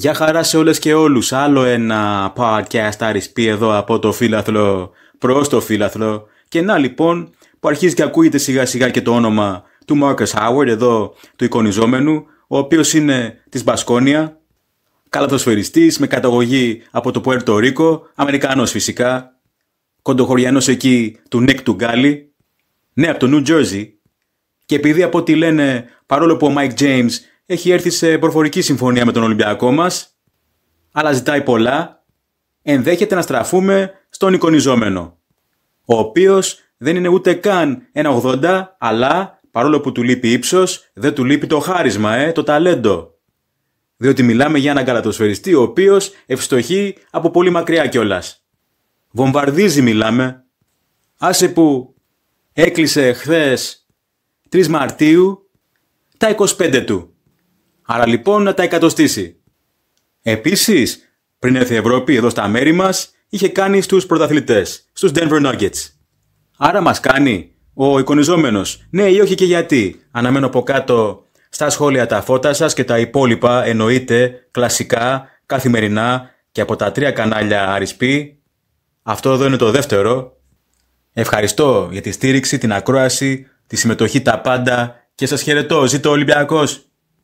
Γεια χαρά σε όλες και όλους. Άλλο ένα podcast αρισπή εδώ από το φίλαθλο προς το φίλαθλο. Και να λοιπόν που αρχίζει και ακούγεται σιγά σιγά και το όνομα του Marcus Howard εδώ του εικονιζόμενου ο οποίος είναι της Μπασκόνια, καλαθοσφαιριστής με καταγωγή από το Πουέρτο Ρίκο, Αμερικάνος φυσικά, κοντοχωριανός εκεί του Νίκ του Γκάλι, ναι από το New Jersey. και επειδή από ό,τι λένε παρόλο που ο Μάικ James έχει έρθει σε προφορική συμφωνία με τον Ολυμπιακό μας, αλλά ζητάει πολλά, ενδέχεται να στραφούμε στον εικονιζόμενο, ο οποίος δεν είναι ούτε καν ένα 80, αλλά παρόλο που του λείπει ύψος, δεν του λείπει το χάρισμα, ε, το ταλέντο. Διότι μιλάμε για έναν καλατοσφαιριστή, ο οποίος ευστοχεί από πολύ μακριά κιόλας. Βομβαρδίζει μιλάμε. Άσε που έκλεισε χθες: 3 Μαρτίου τα 25 του. Άρα λοιπόν να τα εκατοστήσει. Επίσης, πριν έρθει η Ευρώπη εδώ στα μέρη μας, είχε κάνει στους πρωταθλητές, στους Denver Nuggets. Άρα μας κάνει ο εικονιζόμενος. Ναι ή όχι και γιατί. Αναμένω από κάτω στα σχόλια τα φώτα σας και τα υπόλοιπα εννοείται κλασικά, καθημερινά και από τα τρία κανάλια RSP. Αυτό εδώ είναι το δεύτερο. Ευχαριστώ για τη στήριξη, την ακρόαση, τη συμμετοχή, τα πάντα και σας χαιρετώ. Ζήτω ο Ολυμπιακός!